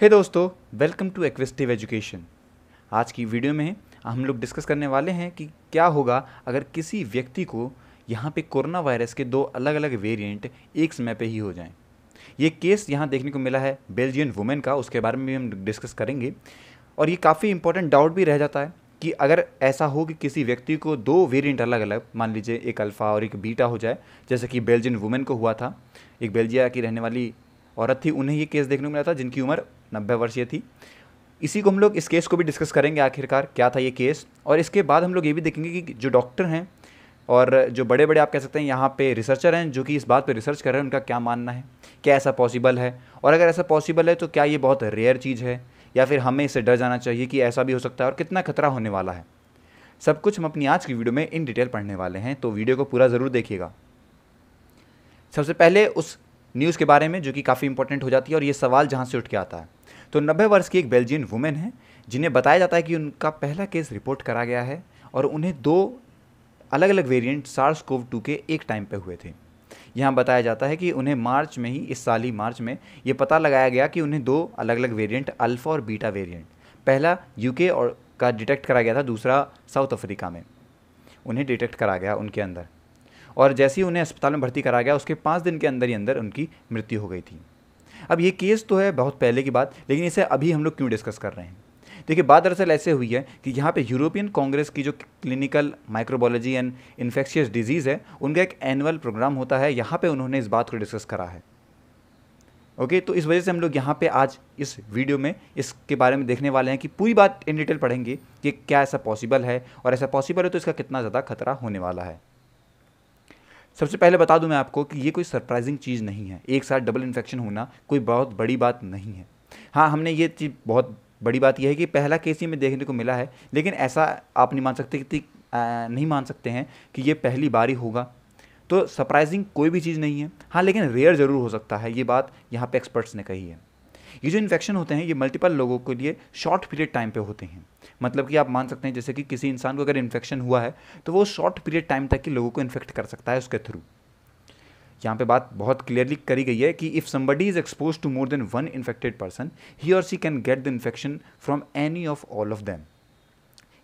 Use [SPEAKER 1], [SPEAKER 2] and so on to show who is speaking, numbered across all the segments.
[SPEAKER 1] हे hey दोस्तों welcome to acquisitive education आज की वीडियो में हम लोग डिस्कस करने वाले हैं कि क्या होगा अगर किसी व्यक्ति को यहाँ पे कोरोना वायरस के दो अलग अलग वेरिएंट एक समय पे ही हो जाएं ये केस यहाँ देखने को मिला है बेल्जियन वुमेन का उसके बारे में भी हम डिस्कस करेंगे और ये काफ़ी इंपॉर्टेंट डाउट भी रह जाता है कि अगर ऐसा हो कि किसी व्यक्ति को दो वेरिएंट अलग अलग मान लीजिए एक अल्फ़ा और एक बीटा हो जाए जैसे कि बेल्जियन वुमेन को हुआ था एक बेल्जिया की रहने वाली औरत थी उन्हें ये केस देखने को मिला था जिनकी उम्र नब्बे वर्षीय थी इसी को हम लोग इस केस को भी डिस्कस करेंगे आखिरकार क्या था ये केस और इसके बाद हम लोग ये भी देखेंगे कि जो डॉक्टर हैं और जो बड़े बड़े आप कह सकते हैं यहाँ पे रिसर्चर हैं जो कि इस बात पे रिसर्च कर रहे हैं उनका क्या मानना है क्या ऐसा पॉसिबल है और अगर ऐसा पॉसिबल है तो क्या ये बहुत रेयर चीज़ है या फिर हमें इससे डर जाना चाहिए कि ऐसा भी हो सकता है और कितना खतरा होने वाला है सब कुछ हम अपनी आज की वीडियो में इन डिटेल पढ़ने वाले हैं तो वीडियो को पूरा ज़रूर देखिएगा सबसे पहले उस न्यूज़ के बारे में जो कि काफ़ी इंपॉर्टेंट हो जाती है और ये सवाल जहाँ से उठ के आता है तो नब्बे वर्ष की एक बेल्जियन वुमेन है जिन्हें बताया जाता है कि उनका पहला केस रिपोर्ट करा गया है और उन्हें दो अलग अलग वेरिएंट सार्स कोव टू के एक टाइम पे हुए थे यहाँ बताया जाता है कि उन्हें मार्च में ही इस साल ही मार्च में ये पता लगाया गया कि उन्हें दो अलग अलग वेरिएंट अल्फ़ा और बीटा वेरिएंट पहला यूके और का डिटेक्ट करा गया था दूसरा साउथ अफ्रीका में उन्हें डिटेक्ट करा गया उनके अंदर और जैसे ही उन्हें अस्पताल में भर्ती कराया गया उसके पाँच दिन के अंदर ही अंदर उनकी मृत्यु हो गई थी अब ये केस तो है बहुत पहले की बात लेकिन इसे अभी हम लोग क्यों डिस्कस कर रहे हैं देखिए बात दरअसल ऐसे हुई है कि यहाँ पे यूरोपियन कांग्रेस की जो clinical microbiology and infectious disease है उनका एक एनुअल प्रोग्राम होता है यहाँ पे उन्होंने इस बात को डिस्कस करा है ओके तो इस वजह से हम लोग यहाँ पे आज इस वीडियो में इसके बारे में देखने वाले हैं कि पूरी बात इन डिटेल पढ़ेंगे कि क्या ऐसा पॉसिबल है और ऐसा पॉसिबल है तो इसका कितना ज़्यादा खतरा होने वाला है सबसे पहले बता दूं मैं आपको कि ये कोई सरप्राइजिंग चीज़ नहीं है एक साथ डबल इन्फेक्शन होना कोई बहुत बड़ी बात नहीं है हाँ हमने ये चीज़ बहुत बड़ी बात यह है कि पहला केस ही में देखने को मिला है लेकिन ऐसा आप नहीं मान सकते कि नहीं मान सकते हैं कि ये पहली बार ही होगा तो सरप्राइजिंग कोई भी चीज़ नहीं है हाँ लेकिन रेयर ज़रूर हो सकता है ये बात यहाँ पे एक्सपर्ट्स ने कही है ये जो इन्फेक्शन होते हैं ये मल्टीपल लोगों के लिए शॉर्ट पीरियड टाइम पे होते हैं मतलब कि आप मान सकते हैं जैसे कि किसी इंसान को अगर इन्फेक्शन हुआ है तो वो शॉर्ट पीरियड टाइम तक ही लोगों को इन्फेक्ट कर सकता है उसके थ्रू यहाँ पे बात बहुत क्लियरली करी गई है कि if somebody is expose to more than one infected person he or she can get the infection from any of all of them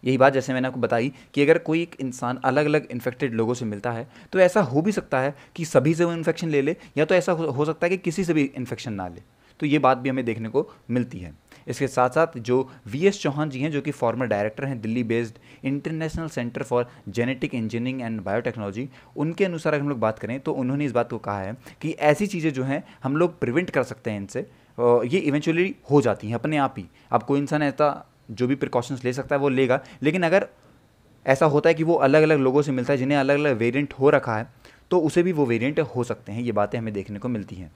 [SPEAKER 1] यही बात जैसे मैंने आपको बताई कि अगर कोई एक इंसान अलग अलग इन्फेक्टेड लोगों से मिलता है तो ऐसा हो भी सकता है कि सभी से वो इन्फेक्शन ले ले या तो ऐसा हो सकता है कि किसी से भी इन्फेक्शन ना ले तो ये बात भी हमें देखने को मिलती है इसके साथ साथ जो वी एस चौहान जी हैं जो कि फॉर्मर डायरेक्टर हैं Delhi based international centre for genetic engineering and biotechnology उनके अनुसार अगर हम लोग बात करें तो उन्होंने इस बात को कहा है कि ऐसी चीज़ें जो हैं हम लोग प्रिवेंट कर सकते हैं इनसे ये इवेंचुअली हो जाती हैं अपने आप ही अब कोई इंसान ऐसा जो भी प्रिकॉशंस ले सकता है वो लेगा लेकिन अगर ऐसा होता है कि वो अलग अलग लोगों से मिलता है जिन्हें अलग अलग वेरियंट हो रखा है तो उसे भी वो वेरियंट हो सकते हैं ये बातें हमें देखने को मिलती हैं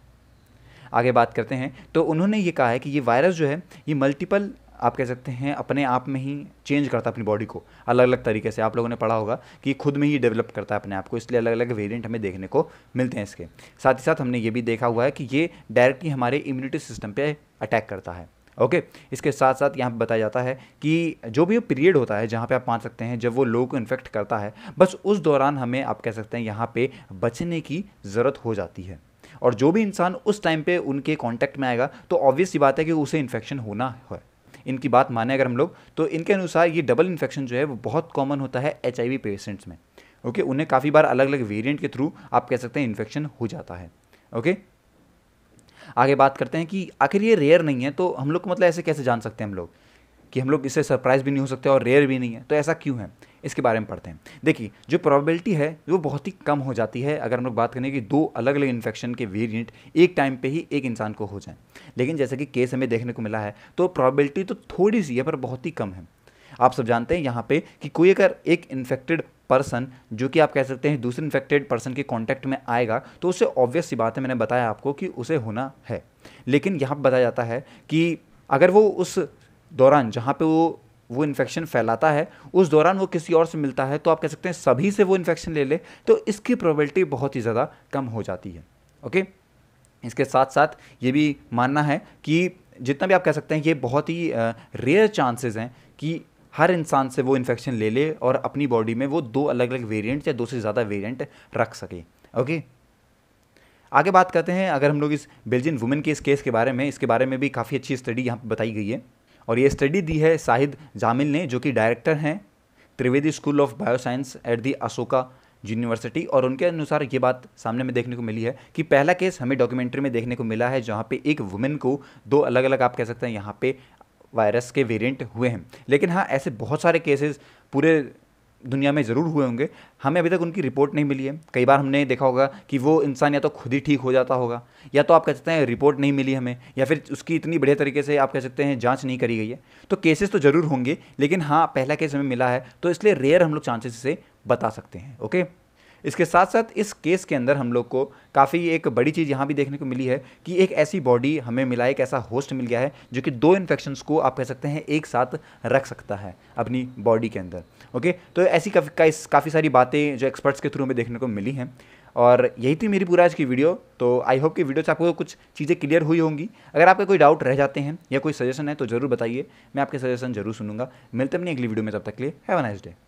[SPEAKER 1] आगे बात करते हैं तो उन्होंने ये कहा है कि ये वायरस जो है ये मल्टीपल आप कह सकते हैं अपने आप में ही चेंज करता है अपनी बॉडी को अलग अलग तरीके से आप लोगों ने पढ़ा होगा कि खुद में ही डेवलप करता है अपने आप को इसलिए अलग अलग वेरिएंट हमें देखने को मिलते हैं इसके साथ ही साथ हमने ये भी देखा हुआ है कि ये डायरेक्टली हमारे इम्यूनिटी सिस्टम पे अटैक करता है ओके okay, इसके साथ साथ यहाँ बताया जाता है कि जो भी पीरियड होता है जहाँ पे आप मान सकते हैं जब वो लोगों को इन्फेक्ट करता है बस उस दौरान हमें आप कह सकते हैं यहाँ पे बचने की ज़रूरत हो जाती है और जो भी इंसान उस टाइम पे उनके कांटेक्ट में आएगा तो ऑब्वियस ये बात है कि उसे इन्फेक्शन होना है इनकी बात माने अगर हम लोग तो इनके अनुसार ये डबल इन्फेक्शन जो है वो बहुत कॉमन होता है एच पेशेंट्स में ओके उन्हें काफ़ी बार अलग अलग वेरियंट के थ्रू आप कह सकते हैं इन्फेक्शन हो जाता है ओके आगे बात करते हैं कि आखिर ये रेयर नहीं है तो हम लोग को मतलब ऐसे कैसे जान सकते हैं हम लोग कि हम लोग इससे सरप्राइज भी नहीं हो सकते और रेयर भी नहीं है तो ऐसा क्यों है इसके बारे में पढ़ते हैं देखिए जो प्रोबेबिलिटी है वो बहुत ही कम हो जाती है अगर हम लोग बात करें कि दो अलग अलग इन्फेक्शन के वेरिएंट एक टाइम पे ही एक इंसान को हो जाए लेकिन जैसे कि केस हमें देखने को मिला है तो प्रोबेबिलिटी तो थोड़ी सी है पर बहुत ही कम है आप सब जानते हैं यहाँ पे कि कोई अगर एक इन्फेक्टेड पर्सन जो कि आप कह सकते हैं दूसरे इन्फेक्टेड पर्सन के कॉन्टैक्ट में आएगा तो उससे ऑब्वियस सी बात है मैंने बताया आपको कि उसे होना है लेकिन यहाँ पर बताया जाता है कि अगर वो उस दौरान जहाँ पे वो वो इन्फेक्शन फैलाता है उस दौरान वो किसी और से मिलता है तो आप कह सकते हैं सभी से वो इन्फेक्शन ले ले तो इसकी प्रोबेबिलिटी बहुत ही ज़्यादा कम हो जाती है ओके इसके साथ साथ ये भी मानना है कि जितना भी आप कह सकते हैं ये बहुत ही रेयर चांसेस हैं कि हर इंसान से वो इन्फेक्शन ले ले और अपनी बॉडी में वो दो अलग अलग वेरिएंट या दो से ज़्यादा वेरिएंट रख सके ओके आगे बात करते हैं अगर हम लोग इस बेल्जियन वुमेन के इस केस के बारे में इसके बारे में भी काफ़ी अच्छी स्टडी यहाँ पर बताई गई है और ये स्टडी दी है शाहिद जामिल ने जो कि डायरेक्टर हैं Trivedi school of bioscience at the Ashoka university और उनके अनुसार ये बात सामने में देखने को मिली है कि पहला केस हमें डॉक्यूमेंट्री में देखने को मिला है जहाँ पे एक वुमेन को दो अलग अलग आप कह सकते हैं यहाँ पे वायरस के वेरिएंट हुए हैं लेकिन हाँ ऐसे बहुत सारे केसेस पूरे दुनिया में ज़रूर हुए होंगे हमें अभी तक उनकी रिपोर्ट नहीं मिली है कई बार हमने देखा होगा कि वो इंसान या तो खुद ही ठीक हो जाता होगा या तो आप कह सकते हैं रिपोर्ट नहीं मिली हमें या फिर उसकी इतनी बढ़िया तरीके से आप कह सकते हैं जाँच नहीं करी गई है तो केसेस तो ज़रूर होंगे लेकिन हाँ पहला केस हमें मिला है तो इसलिए रेयर हम लोग चांसेस से बता सकते हैं ओके इसके साथ साथ इस केस के अंदर हम लोग को काफ़ी एक बड़ी चीज़ यहाँ भी देखने को मिली है कि एक ऐसी बॉडी हमें मिला एक ऐसा होस्ट मिल गया है जो कि दो इन्फेक्शन को आप कह सकते हैं एक साथ रख सकता है अपनी बॉडी के अंदर ओके तो ऐसी काफ़ी सारी बातें जो एक्सपर्ट्स के थ्रू में देखने को मिली हैं और यही थी मेरी पूरा आज की वीडियो तो आई होप कि वीडियो से आपको कुछ चीज़ें क्लियर हुई होंगी अगर आपके कोई डाउट रह जाते हैं या कोई सजेशन है तो ज़रूर बताइए मैं आपके सजेशन जरूर सुनूंगा मिलते अपनी अगली वीडियो में तब तक के लिए हैव अ नाइस डे